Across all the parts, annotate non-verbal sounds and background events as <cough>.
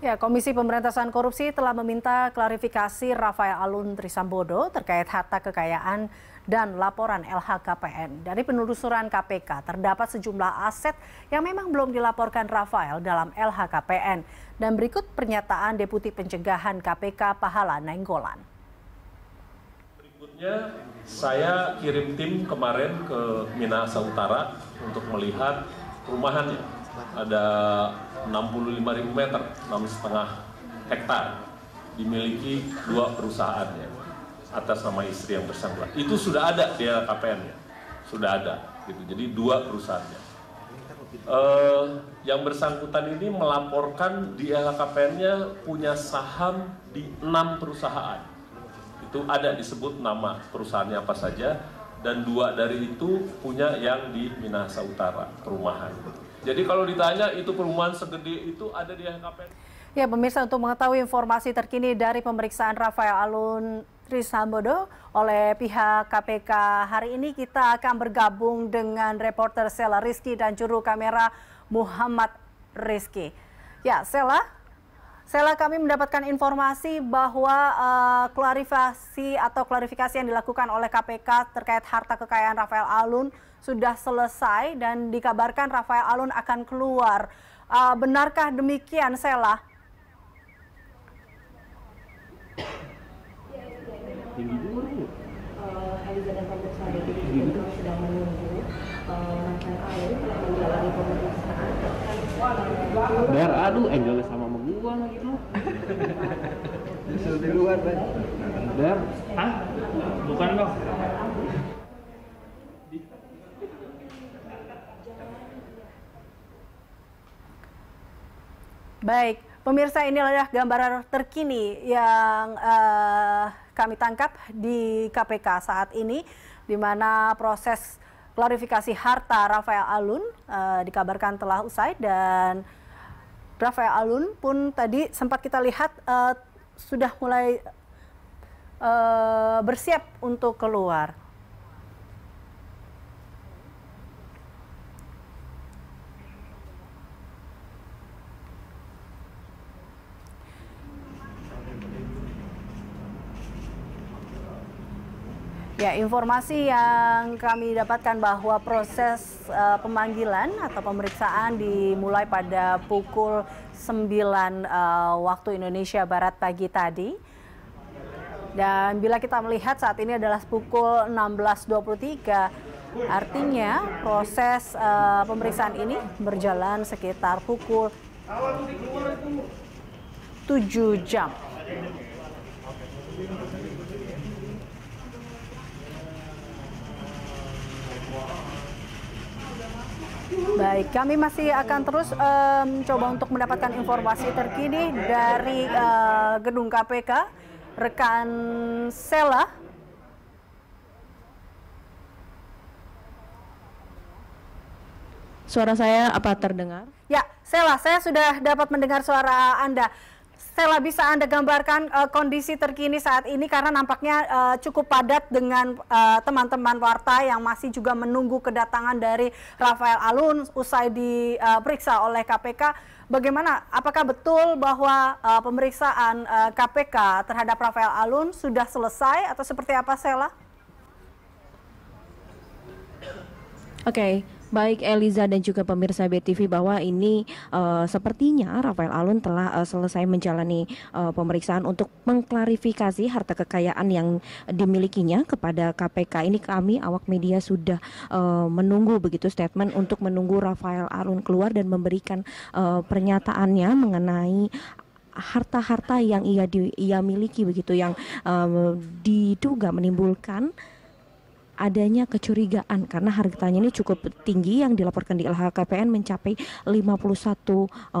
Ya, Komisi Pemberantasan Korupsi telah meminta klarifikasi Rafael Alun Trisambodo terkait harta kekayaan dan laporan LHKPN. Dari penelusuran KPK, terdapat sejumlah aset yang memang belum dilaporkan Rafael dalam LHKPN. Dan berikut pernyataan Deputi Pencegahan KPK Pahala Nainggolan. Berikutnya, saya kirim tim kemarin ke Minahasa Utara untuk melihat rumahannya ada ribu meter, setengah hektar dimiliki dua perusahaan ya atas nama istri yang bersangkutan. Itu sudah ada di LKPN ya, sudah ada gitu. Jadi dua perusahaannya. uh, yang bersangkutan ini melaporkan di LKPN-nya punya saham di enam perusahaan. Itu ada disebut nama perusahaannya apa saja dan dua dari itu punya yang di Minahasa Utara perumahan. Jadi kalau ditanya itu perumahan segede itu ada di LHKPN. Ya pemirsa untuk mengetahui informasi terkini dari pemeriksaan Rafael Alun Trisambodo oleh pihak KPK hari ini kita akan bergabung dengan reporter Sela Rizky dan juru kamera Muhammad Rizky. Ya Sela, Sela kami mendapatkan informasi bahwa uh, klarifikasi atau klarifikasi yang dilakukan oleh KPK terkait harta kekayaan Rafael Alun sudah selesai dan dikabarkan Rafael Alun akan keluar. Uh, benarkah demikian Sela? Tinggi ya? eh, dulu sama gua lagi lu <laughs> disuruh di luar Bang. dar hah bukan dong Baik, pemirsa ini adalah gambaran terkini yang uh, kami tangkap di KPK saat ini, di mana proses klarifikasi harta Rafael Alun uh, dikabarkan telah usai dan Rafael alun pun tadi sempat kita lihat uh, sudah mulai uh, bersiap untuk keluar. Ya, informasi yang kami dapatkan bahwa proses uh, pemanggilan atau pemeriksaan dimulai pada pukul 9 uh, eh, waktu Indonesia Barat pagi tadi. Dan bila kita melihat saat ini adalah pukul 16.23, artinya proses uh, pemeriksaan ini berjalan sekitar pukul 7 jam. Baik, kami masih akan terus um, coba untuk mendapatkan informasi terkini dari uh, gedung KPK, rekan Sela. Suara saya apa terdengar? Ya, Sela, saya sudah dapat mendengar suara Anda. Stella bisa Anda gambarkan uh, kondisi terkini saat ini karena nampaknya uh, cukup padat dengan eh, teman-teman uh, warta yang masih juga menunggu kedatangan dari Rafael Alun usai diperiksa uh, oleh KPK. Bagaimana apakah betul bahwa uh, pemeriksaan uh, KPK terhadap Rafael Alun sudah selesai atau seperti apa Stella? Oke. Okay. Baik Eliza dan juga pemirsa BTV bahwa ini uh, sepertinya Rafael Alun telah uh, selesai menjalani uh, pemeriksaan untuk mengklarifikasi harta kekayaan yang dimilikinya kepada KPK. Ini kami awak media sudah uh, menunggu begitu statement untuk menunggu Rafael Alun keluar dan memberikan uh, pernyataannya mengenai harta-harta yang ia di, ia miliki begitu yang um, diduga menimbulkan adanya kecurigaan karena harganya ini cukup tinggi yang dilaporkan di LHKPN mencapai 51 uh,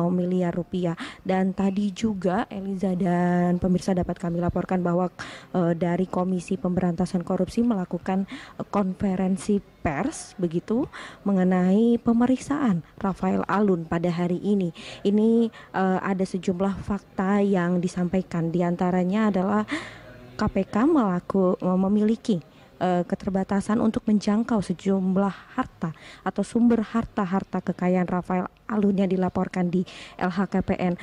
eh, miliar rupiah dan tadi juga Eliza dan pemirsa dapat kami laporkan bahwa uh, dari Komisi Pemberantasan Korupsi melakukan uh, konferensi pers begitu mengenai pemeriksaan Rafael Alun pada hari ini. Ini uh, ada sejumlah fakta yang disampaikan diantaranya adalah KPK melaku memiliki uh, keterbatasan untuk menjangkau sejumlah harta atau sumber harta-harta kekayaan Rafael Alun yang dilaporkan di LHKPN.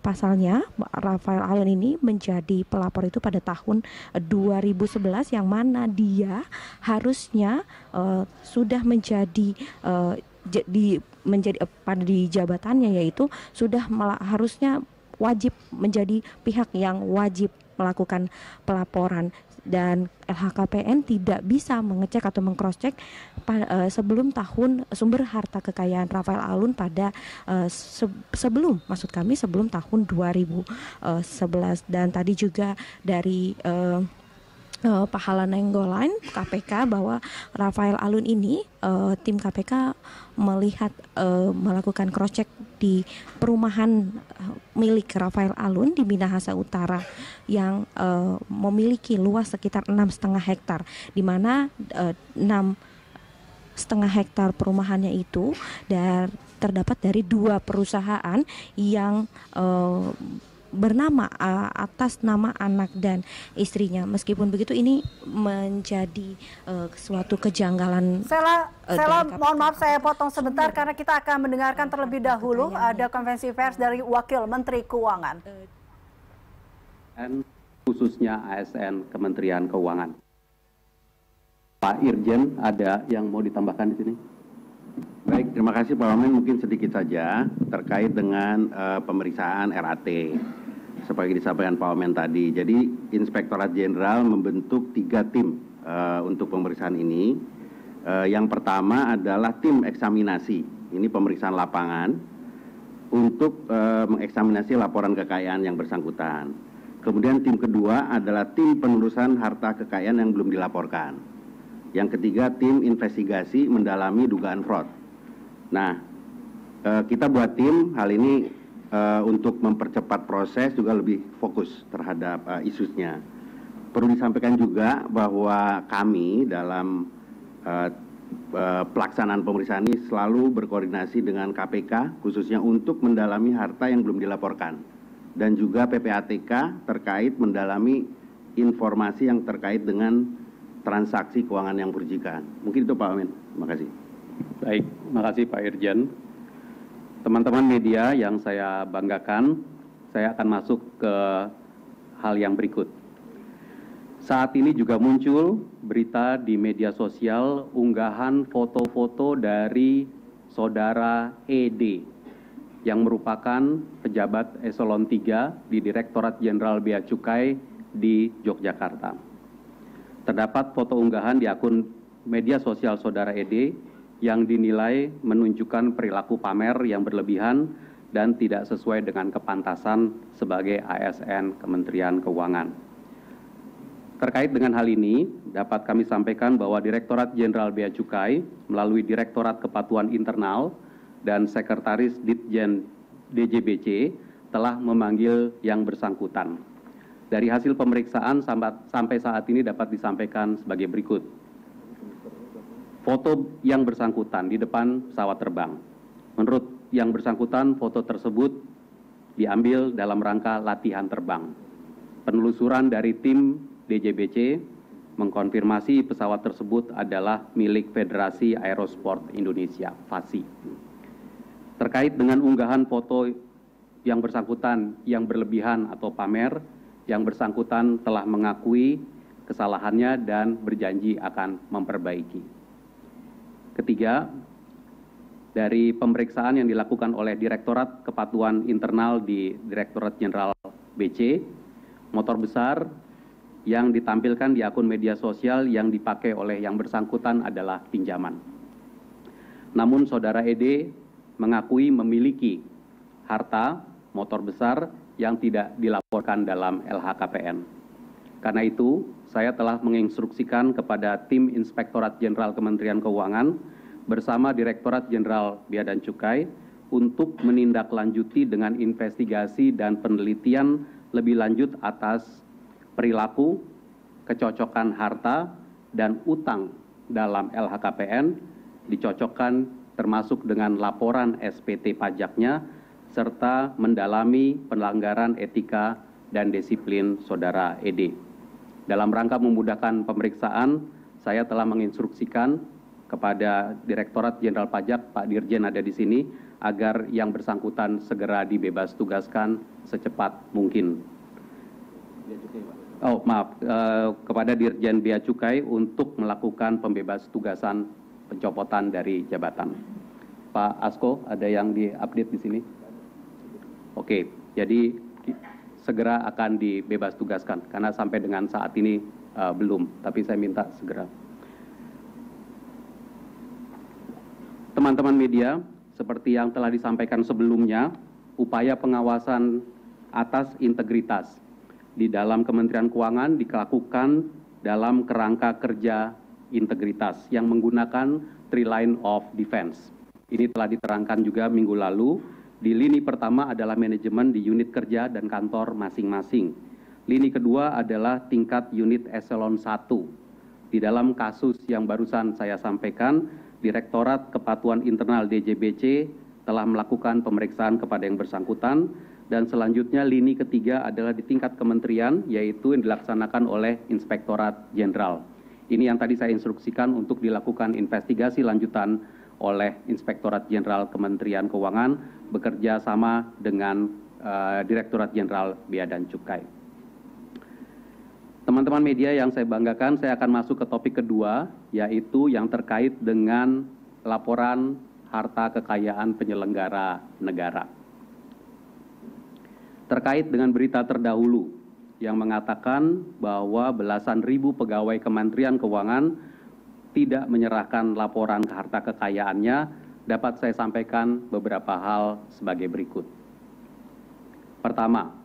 Pasalnya, Rafael Alun ini menjadi pelapor itu pada tahun 2011 eh, yang mana dia harusnya uh, sudah menjadi uh, di menjadi uh, pada di jabatannya yaitu sudah malah, harusnya wajib menjadi pihak yang wajib melakukan pelaporan dan LHKPN tidak bisa mengecek atau mengcrosscheck e, sebelum tahun sumber harta kekayaan Rafael Alun pada e, sebelum maksud kami sebelum tahun 2011 dan tadi juga dari uh, Pahala Nenggolan KPK bahwa Rafael Alun ini tim KPK melihat melakukan cross check di perumahan eh, milik Rafael Alun di Minahasa Utara yang uh, memiliki luas sekitar enam setengah hektar, di mana eh, enam uh, setengah hektar perumahannya itu dar, terdapat dari dua perusahaan yang uh, bernama uh, atas nama anak dan istrinya. Meskipun begitu ini menjadi uh, suatu kejanggalan. E, Sela, uh, Sela mohon maaf saya potong sebentar iya. karena kita akan mendengarkan iya, terlebih iya, dahulu ada konvensi pers dari Wakil Menteri Keuangan. E, khususnya ASN Kementerian Keuangan. Pak Irjen ada yang mau ditambahkan di sini? Baik, terima kasih Pak Wamen. Mungkin sedikit saja terkait dengan uh, pemeriksaan RAT seperti disampaikan Pak Omen tadi. Jadi Inspektorat Jenderal membentuk tiga tim uh, untuk pemeriksaan ini. Uh, yang pertama adalah tim eksaminasi. Ini pemeriksaan lapangan untuk uh, mengeksaminasi laporan kekayaan yang bersangkutan. Kemudian tim kedua adalah tim penelusuran harta kekayaan yang belum dilaporkan. Yang ketiga tim investigasi mendalami dugaan fraud. Nah, kita buat tim hal ini uh, untuk mempercepat proses juga lebih fokus terhadap uh, isunya. Perlu disampaikan juga bahwa kami dalam uh, pelaksanaan pemeriksaan ini selalu berkoordinasi dengan KPK khususnya untuk mendalami harta yang belum dilaporkan dan juga PPATK terkait mendalami informasi yang terkait dengan transaksi keuangan yang berjikan. Mungkin itu Pak Amin. Terima kasih. Baik, terima kasih Pak Irjen teman-teman media yang saya banggakan, saya akan masuk ke hal yang berikut. Saat ini juga muncul berita di media sosial unggahan foto-foto dari saudara ED yang merupakan pejabat eselon 3 di Direktorat Jenderal Bea Cukai di Yogyakarta. Terdapat foto unggahan di akun media sosial saudara ED yang dinilai menunjukkan perilaku pamer yang berlebihan dan tidak sesuai dengan kepantasan sebagai ASN Kementerian Keuangan. Terkait dengan hal ini, dapat kami sampaikan bahwa Direktorat Jenderal Bea Cukai melalui Direktorat Kepatuhan Internal dan Sekretaris Ditjen DJBC telah memanggil yang bersangkutan. Dari hasil pemeriksaan sampai saat ini dapat disampaikan sebagai berikut foto yang bersangkutan di depan pesawat terbang. Menurut yang bersangkutan, foto tersebut diambil dalam rangka latihan terbang. Penelusuran dari tim DJBC mengkonfirmasi pesawat tersebut adalah milik Federasi Aerosport Indonesia (FASI). Terkait dengan unggahan foto yang bersangkutan yang berlebihan atau pamer, yang bersangkutan telah mengakui kesalahannya dan berjanji akan memperbaiki. Ketiga, dari pemeriksaan yang dilakukan oleh Direktorat Kepatuhan Internal di Direktorat Jenderal BC, motor besar yang ditampilkan di akun media sosial yang dipakai oleh yang bersangkutan adalah pinjaman. Namun saudara ED mengakui memiliki harta motor besar yang tidak dilaporkan dalam LHKPN. Karena itu, saya telah menginstruksikan kepada tim Inspektorat Jenderal Kementerian Keuangan bersama Direktorat Jenderal Bea dan Cukai untuk menindaklanjuti dengan investigasi dan penelitian lebih lanjut atas perilaku, kecocokan harta, dan utang dalam LHKPN dicocokkan termasuk dengan laporan SPT pajaknya serta mendalami pelanggaran etika dan disiplin saudara ED. Dalam rangka memudahkan pemeriksaan, saya telah menginstruksikan kepada Direktorat Jenderal Pajak, Pak Dirjen ada di sini, agar yang bersangkutan segera dibebas tugaskan secepat mungkin. Oh maaf, eh, kepada Dirjen Bea Cukai untuk melakukan pembebas tugasan pencopotan dari jabatan. Pak Asko, ada yang diupdate di sini? Oke, jadi segera akan dibebas tugaskan karena sampai dengan saat ini uh, belum, tapi saya minta segera. teman-teman media, seperti yang telah disampaikan sebelumnya, upaya pengawasan atas integritas di dalam Kementerian Keuangan dilakukan dalam kerangka kerja integritas yang menggunakan three line of defense. Ini telah diterangkan juga minggu lalu. Di lini pertama adalah manajemen di unit kerja dan kantor masing-masing. Lini kedua adalah tingkat unit eselon 1. Di dalam kasus yang barusan saya sampaikan, Direktorat Kepatuan Internal DJBC telah melakukan pemeriksaan kepada yang bersangkutan dan selanjutnya lini ketiga adalah di tingkat kementerian yaitu yang dilaksanakan oleh Inspektorat Jenderal. Ini yang tadi saya instruksikan untuk dilakukan investigasi lanjutan oleh Inspektorat Jenderal Kementerian Keuangan bekerja sama dengan uh, Direktorat Jenderal Bea dan Cukai. Teman-teman media yang saya banggakan, saya akan masuk ke topik kedua, yaitu yang terkait dengan laporan harta kekayaan penyelenggara negara. Terkait dengan berita terdahulu yang mengatakan bahwa belasan ribu pegawai Kementerian Keuangan tidak menyerahkan laporan harta kekayaannya dapat saya sampaikan beberapa hal sebagai berikut. Pertama,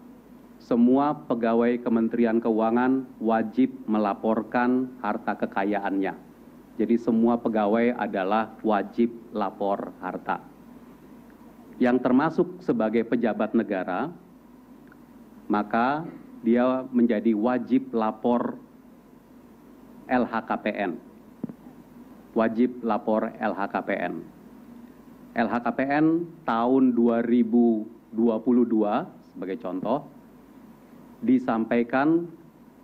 semua pegawai Kementerian Keuangan wajib melaporkan harta kekayaannya. Jadi semua pegawai adalah wajib lapor harta. Yang termasuk sebagai pejabat negara, maka dia menjadi wajib lapor LHKPN. Wajib lapor LHKPN. LHKPN tahun 2022 sebagai contoh disampaikan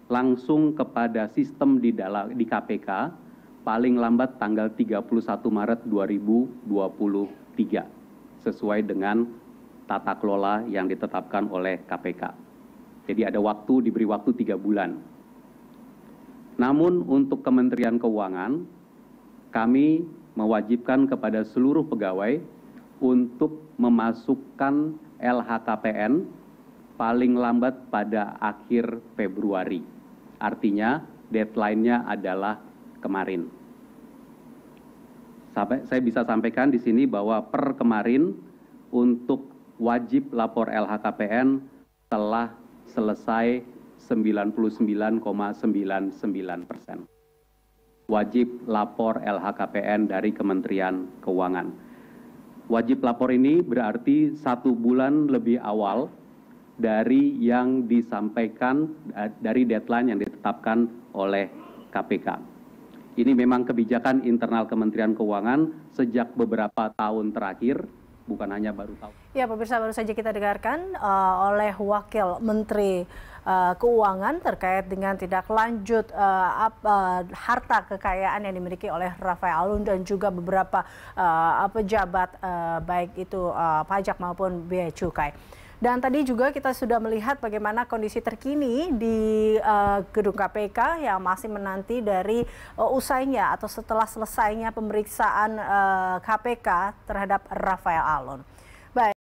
langsung kepada sistem di dalam di KPK paling lambat tanggal 31 Maret 2023 sesuai dengan tata kelola yang ditetapkan oleh KPK. Jadi ada waktu diberi waktu tiga bulan. Namun untuk Kementerian Keuangan kami mewajibkan kepada seluruh pegawai untuk memasukkan LHKPN paling lambat pada akhir Februari. Artinya deadline-nya adalah kemarin. Sampai, saya bisa sampaikan di sini bahwa per kemarin untuk wajib lapor LHKPN telah selesai 99,99 persen. Wajib lapor LHKPN dari Kementerian Keuangan. Wajib lapor ini berarti satu bulan lebih awal dari yang disampaikan eh, dari deadline yang ditetapkan oleh KPK. Ini memang kebijakan internal Kementerian Keuangan sejak beberapa tahun terakhir, bukan hanya baru tahun. Ya, pemirsa baru saja kita dengarkan uh, oleh Wakil Menteri uh, Keuangan terkait dengan tidak lanjut uh, up, uh, harta kekayaan yang dimiliki oleh Rafael Alun dan juga beberapa uh, pejabat uh, baik itu uh, pajak maupun biaya cukai. Dan tadi juga kita sudah melihat bagaimana kondisi terkini di uh, gedung KPK yang masih menanti dari uh, usainya atau setelah selesainya pemeriksaan uh, eh, KPK terhadap Rafael Alon.